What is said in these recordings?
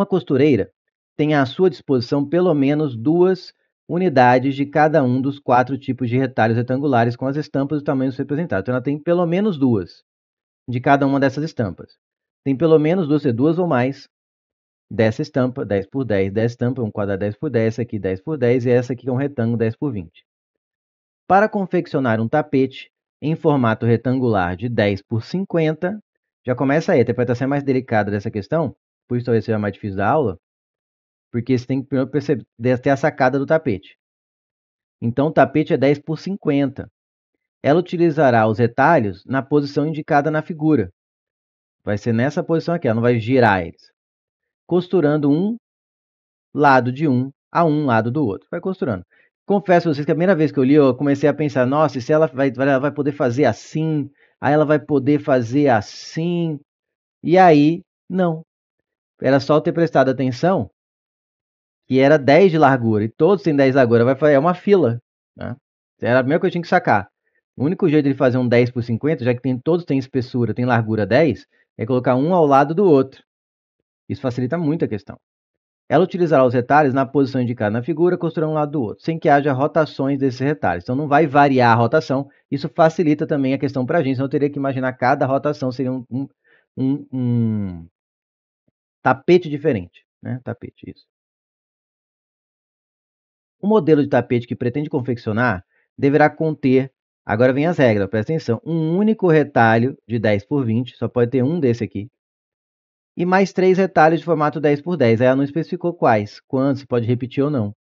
Uma costureira tem à sua disposição pelo menos duas unidades de cada um dos quatro tipos de retalhos retangulares com as estampas do tamanho representado. Então, ela tem pelo menos duas de cada uma dessas estampas. Tem pelo menos duas, duas ou mais dessa estampa, 10 por 10, 10 estampa, um quadrado 10 por 10, essa aqui 10 por 10 e essa aqui é um retângulo 10 por 20. Para confeccionar um tapete em formato retangular de 10 por 50, já começa aí, a interpretação é mais delicada dessa questão, por isso talvez seja mais difícil da aula, porque você tem que primeiro perceber, ter a sacada do tapete. Então, o tapete é 10 por 50. Ela utilizará os retalhos na posição indicada na figura. Vai ser nessa posição aqui, ela não vai girar eles. Costurando um lado de um a um lado do outro. Vai costurando. Confesso a vocês que a primeira vez que eu li, eu comecei a pensar, nossa, e se ela vai, ela vai poder fazer assim, aí ela vai poder fazer assim. E aí, não era só eu ter prestado atenção que era 10 de largura, e todos têm 10 agora, largura, vai fazer, é uma fila. Né? Era a mesma que eu tinha que sacar. O único jeito de fazer um 10 por 50, já que tem, todos têm espessura, tem largura 10, é colocar um ao lado do outro. Isso facilita muito a questão. Ela utilizará os retalhos na posição indicada na figura, costurando um lado do outro, sem que haja rotações desses retalhos. Então não vai variar a rotação. Isso facilita também a questão para a gente. senão eu teria que imaginar cada rotação seria um, um, um, Tapete diferente, né? Tapete, isso. O modelo de tapete que pretende confeccionar deverá conter, agora vem as regras, presta atenção, um único retalho de 10 por 20, só pode ter um desse aqui, e mais três retalhos de formato 10 por 10. Aí ela não especificou quais, quantos, pode repetir ou não.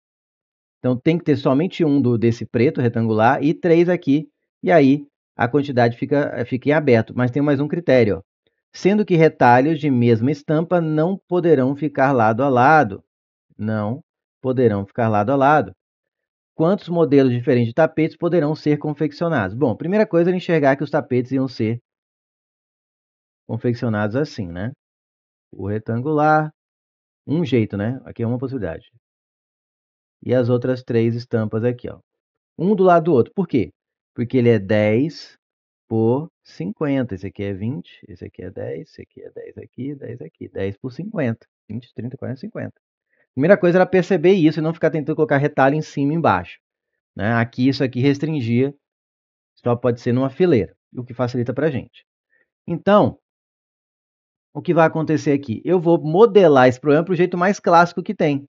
Então tem que ter somente um do, desse preto retangular e três aqui, e aí a quantidade fica, fica em aberto. Mas tem mais um critério, ó sendo que retalhos de mesma estampa não poderão ficar lado a lado. Não poderão ficar lado a lado. Quantos modelos diferentes de tapetes poderão ser confeccionados? Bom, primeira coisa é enxergar que os tapetes iam ser confeccionados assim, né? O retangular, um jeito, né? Aqui é uma possibilidade. E as outras três estampas aqui, ó. Um do lado do outro. Por quê? Porque ele é 10 por 50. Esse aqui é 20, esse aqui é 10, esse aqui é 10 aqui, 10 aqui. 10 por 50. 20, 30, 40, 50. primeira coisa era perceber isso e não ficar tentando colocar retalho em cima e embaixo. Né? Aqui, isso aqui restringia. Só pode ser numa fileira, o que facilita para a gente. Então, o que vai acontecer aqui? Eu vou modelar esse problema para o jeito mais clássico que tem.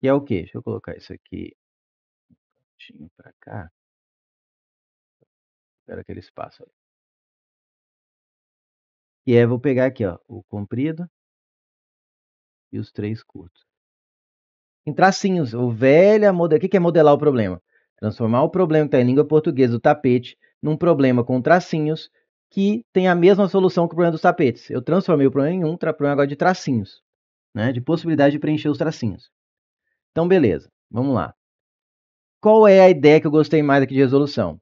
Que é o quê? Deixa eu colocar isso aqui um pouquinho para cá era aquele espaço ali. E aí, vou pegar aqui, ó, o comprido e os três curtos. Em tracinhos, o velha é modelo. O que é modelar o problema? Transformar o problema que está em língua portuguesa, o tapete, num problema com tracinhos que tem a mesma solução que o problema dos tapetes. Eu transformei o problema em um problema agora de tracinhos, né? de possibilidade de preencher os tracinhos. Então, beleza, vamos lá. Qual é a ideia que eu gostei mais aqui de resolução?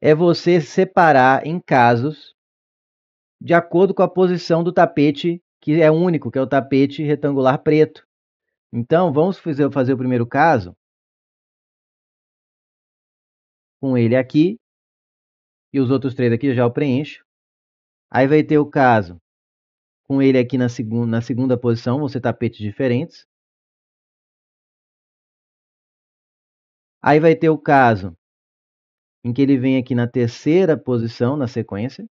é você separar em casos de acordo com a posição do tapete, que é único, que é o tapete retangular preto. Então, vamos fazer, fazer o primeiro caso com ele aqui e os outros três aqui já eu preencho. Aí vai ter o caso com ele aqui na, na segunda posição, vão ser tapetes diferentes. Aí vai ter o caso em que ele vem aqui na terceira posição na sequência.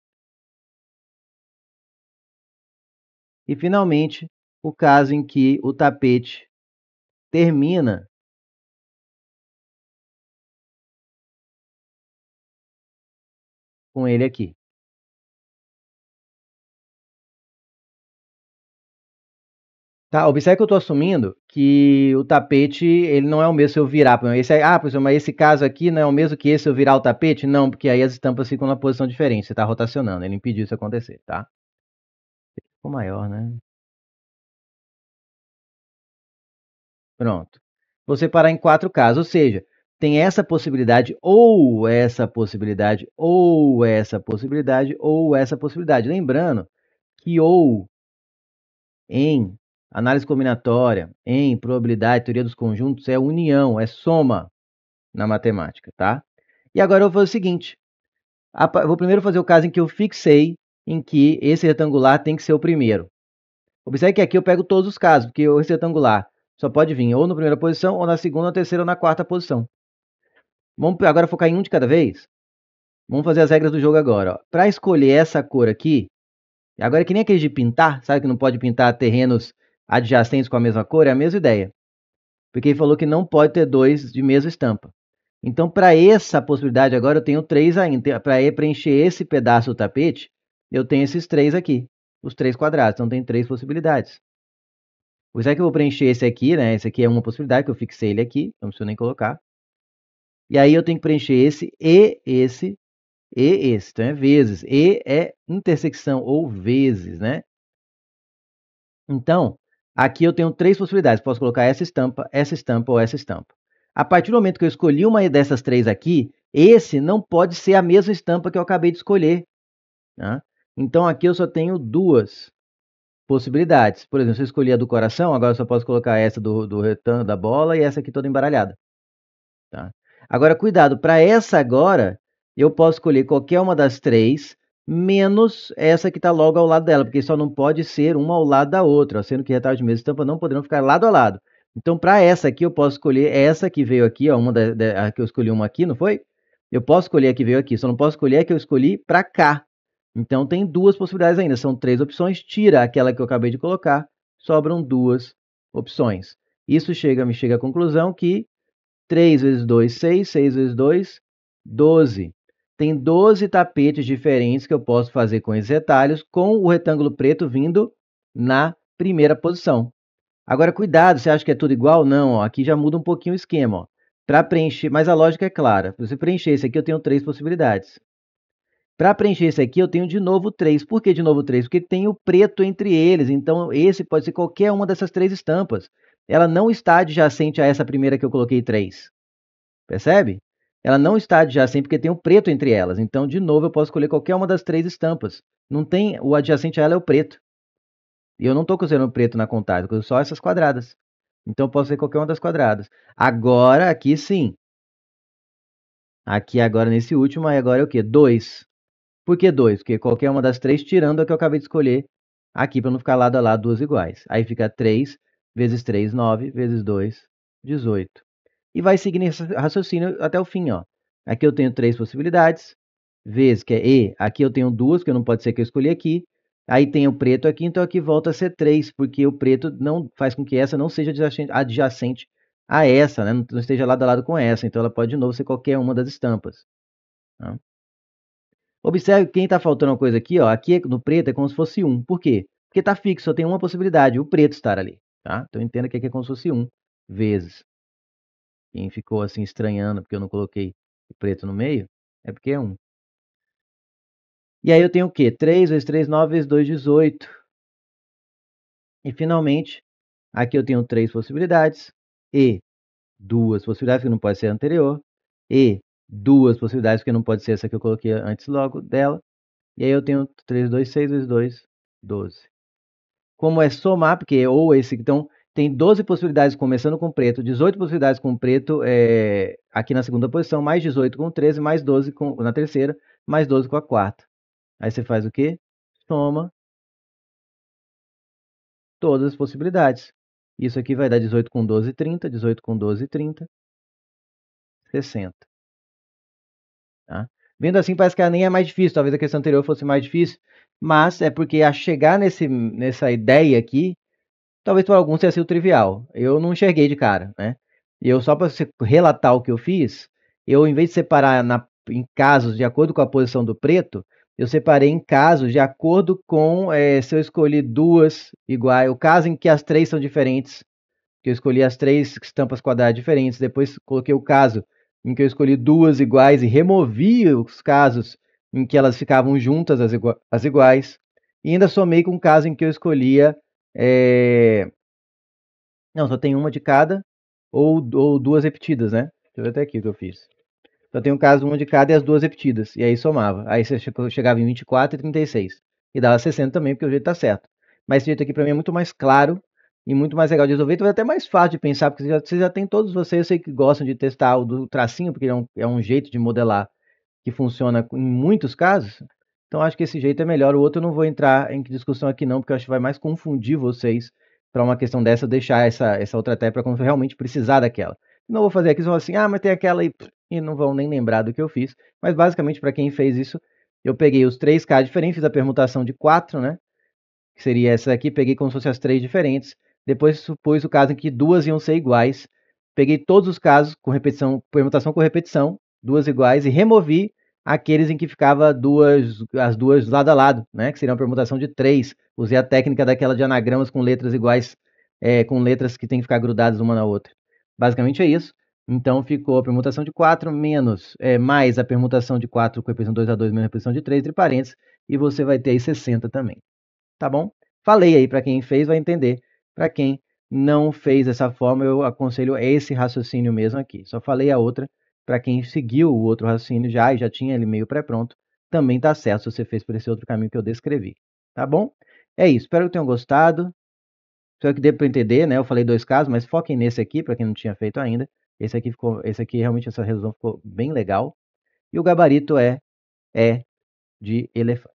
E finalmente, o caso em que o tapete termina com ele aqui. Tá, observe que eu estou assumindo que o tapete ele não é o mesmo se eu virar. Esse é, ah, professor, mas esse caso aqui não é o mesmo que esse se eu virar o tapete? Não, porque aí as estampas ficam na posição diferente. Você está rotacionando, ele impediu isso acontecer, tá? Ficou maior, né? Pronto. Vou separar em quatro casos, ou seja, tem essa possibilidade, ou essa possibilidade, ou essa possibilidade, ou essa possibilidade. Lembrando que ou em Análise combinatória em probabilidade, teoria dos conjuntos é união, é soma na matemática, tá? E agora eu vou fazer o seguinte. Eu vou primeiro fazer o caso em que eu fixei em que esse retangular tem que ser o primeiro. Observe que aqui eu pego todos os casos, porque esse retangular só pode vir ou na primeira posição, ou na segunda, ou na terceira, ou na quarta posição. Vamos agora focar em um de cada vez? Vamos fazer as regras do jogo agora. Para escolher essa cor aqui, agora é que nem aquele de pintar, sabe que não pode pintar terrenos adjacentes com a mesma cor, é a mesma ideia. Porque ele falou que não pode ter dois de mesma estampa. Então, para essa possibilidade, agora eu tenho três ainda. Então, para preencher esse pedaço do tapete, eu tenho esses três aqui, os três quadrados. Então, tem três possibilidades. Pois é que eu vou preencher esse aqui, né? Esse aqui é uma possibilidade, que eu fixei ele aqui, então não preciso nem colocar. E aí eu tenho que preencher esse e esse e esse. Então é vezes. E é intersecção ou vezes, né? Então, Aqui eu tenho três possibilidades. Posso colocar essa estampa, essa estampa ou essa estampa. A partir do momento que eu escolhi uma dessas três aqui, esse não pode ser a mesma estampa que eu acabei de escolher. Né? Então aqui eu só tenho duas possibilidades. Por exemplo, se eu escolhi a do coração, agora eu só posso colocar essa do, do retângulo da bola e essa aqui toda embaralhada. Tá? Agora, cuidado, para essa agora, eu posso escolher qualquer uma das três, menos essa que está logo ao lado dela, porque só não pode ser uma ao lado da outra, sendo que retalhos de mesa e estampa não poderão ficar lado a lado. Então, para essa aqui, eu posso escolher essa que veio aqui, ó, uma da, da, que eu escolhi uma aqui, não foi? Eu posso escolher a que veio aqui, só não posso escolher a que eu escolhi para cá. Então, tem duas possibilidades ainda, são três opções, tira aquela que eu acabei de colocar, sobram duas opções. Isso chega, me chega à conclusão que 3 vezes 2, 6, 6 vezes 2, 12 tem 12 tapetes diferentes que eu posso fazer com esses retalhos, com o retângulo preto vindo na primeira posição. Agora, cuidado, você acha que é tudo igual? Não, ó, aqui já muda um pouquinho o esquema. Para preencher, mas a lógica é clara. Para você preencher esse aqui, eu tenho três possibilidades. Para preencher esse aqui, eu tenho de novo três. Por que de novo três? Porque tem o preto entre eles. Então, esse pode ser qualquer uma dessas três estampas. Ela não está adjacente a essa primeira que eu coloquei três. Percebe? ela não está adjacente porque tem o um preto entre elas. Então, de novo, eu posso escolher qualquer uma das três estampas. Não tem o adjacente a ela é o preto. E eu não estou considerando preto na contagem, eu só essas quadradas. Então, eu posso ser qualquer uma das quadradas. Agora, aqui sim. Aqui agora nesse último, aí agora é o quê? 2. Por que 2? Porque qualquer uma das três, tirando a que eu acabei de escolher aqui, para não ficar lado a lado duas iguais. Aí fica 3 vezes 3, 9, vezes 2, 18 e vai seguir nesse raciocínio até o fim. Ó. Aqui eu tenho três possibilidades, vezes que é E, aqui eu tenho duas, que não pode ser que eu escolhi aqui. Aí tem o preto aqui, então aqui volta a ser 3, porque o preto não faz com que essa não seja adjacente a essa, né? não esteja lado a lado com essa. Então ela pode de novo ser qualquer uma das estampas. Tá? Observe quem está faltando uma coisa aqui, ó. Aqui é, no preto é como se fosse 1. Um. Por quê? Porque está fixo, só tem uma possibilidade, o preto estar ali. Tá? Então entenda que aqui é como se fosse 1 um, vezes quem ficou assim estranhando porque eu não coloquei preto no meio, é porque é 1. Um. E aí eu tenho o quê? 3 vezes 3, 9 vezes 2, 18. E finalmente, aqui eu tenho três possibilidades e duas possibilidades que não pode ser anterior e duas possibilidades que não pode ser essa que eu coloquei antes logo dela. E aí eu tenho 3, 2, 6 vezes 2, 12. Como é somar, porque é ou esse, então tem 12 possibilidades começando com preto, 18 possibilidades com preto é, aqui na segunda posição, mais 18 com 13, mais 12 com, na terceira, mais 12 com a quarta. Aí você faz o quê? Soma todas as possibilidades. Isso aqui vai dar 18 com 12, 30, 18 com 12, 30, 60. Tá? Vendo assim, parece que ela nem é mais difícil. Talvez a questão anterior fosse mais difícil, mas é porque a chegar nesse, nessa ideia aqui talvez para alguns tenha sido assim, trivial. Eu não enxerguei de cara, né? E eu, só para relatar o que eu fiz, eu, em vez de separar na, em casos de acordo com a posição do preto, eu separei em casos de acordo com é, se eu escolhi duas iguais, o caso em que as três são diferentes, que eu escolhi as três estampas quadradas diferentes, depois coloquei o caso em que eu escolhi duas iguais e removi os casos em que elas ficavam juntas as, as iguais, e ainda somei com o caso em que eu escolhia é... Não, só tem uma de cada ou, ou duas repetidas, né? Deixa eu ver até aqui o que eu fiz. Só tem um caso, uma de cada e as duas repetidas. E aí somava. Aí você chegava em 24 e 36. E dava 60 também, porque o jeito tá certo. Mas esse jeito aqui para mim é muito mais claro e muito mais legal de resolver. Então é até mais fácil de pensar, porque você já, tem todos vocês, eu sei que gostam de testar o do tracinho, porque é um, é um jeito de modelar que funciona em muitos casos. Então acho que esse jeito é melhor. O outro eu não vou entrar em discussão aqui não, porque eu acho que vai mais confundir vocês para uma questão dessa, deixar essa, essa outra tecla quando realmente precisar daquela. Não vou fazer aqui, só assim, ah, mas tem aquela e, e não vão nem lembrar do que eu fiz. Mas basicamente, para quem fez isso, eu peguei os 3K diferentes, fiz a permutação de 4, né? Que seria essa aqui, peguei como se fossem as três diferentes. Depois supus o caso em que duas iam ser iguais. Peguei todos os casos com repetição, permutação com repetição, duas iguais, e removi aqueles em que ficava duas, as duas lado a lado, né? Que seria uma permutação de três. Usei a técnica daquela de anagramas com letras iguais, é, com letras que tem que ficar grudadas uma na outra. Basicamente é isso. Então ficou a permutação de 4 menos, é, mais a permutação de 4 com a repetição 2 a 2 menos a repetição de 3 entre parênteses, e você vai ter aí 60 também. Tá bom? Falei aí para quem fez, vai entender. Para quem não fez dessa forma, eu aconselho esse raciocínio mesmo aqui. Só falei a outra para quem seguiu o outro raciocínio já e já tinha ele meio pré-pronto, também está certo se você fez por esse outro caminho que eu descrevi. Tá bom? É isso. Espero que tenham gostado. Espero que dê para entender, né? Eu falei dois casos, mas foquem nesse aqui, para quem não tinha feito ainda. Esse aqui ficou, esse aqui realmente essa resolução ficou bem legal. E o gabarito é é de elefante.